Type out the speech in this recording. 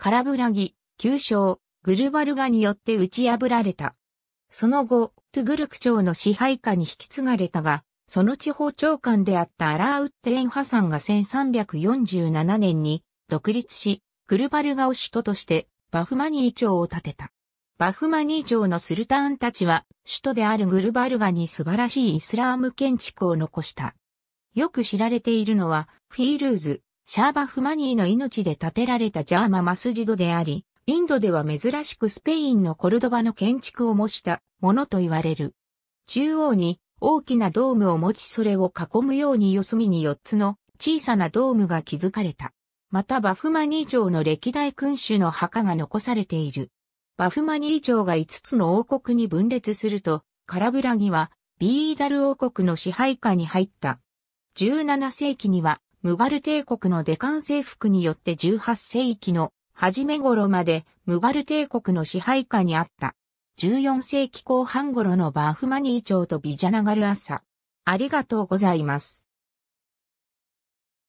カラブラギ、旧称、グルバルガによって打ち破られた。その後、トゥグルク朝の支配下に引き継がれたが、その地方長官であったアラーウッテエンハサンが1347年に独立し、グルバルガを首都としてバフマニー朝を建てた。バフマニー朝のスルターンたちは、首都であるグルバルガに素晴らしいイスラーム建築を残した。よく知られているのは、フィールーズ、シャーバフマニーの命で建てられたジャーママスジドであり、インドでは珍しくスペインのコルドバの建築を模したものと言われる。中央に大きなドームを持ちそれを囲むように四隅に四つの小さなドームが築かれた。またバフマニー城の歴代君主の墓が残されている。バフマニー城が5つの王国に分裂すると、カラブラギはビーダル王国の支配下に入った。17世紀にはムガル帝国のデカン征服によって18世紀の初め頃までムガル帝国の支配下にあった。14世紀後半頃のバーフマニー朝とビジャナガル朝。ありがとうございます。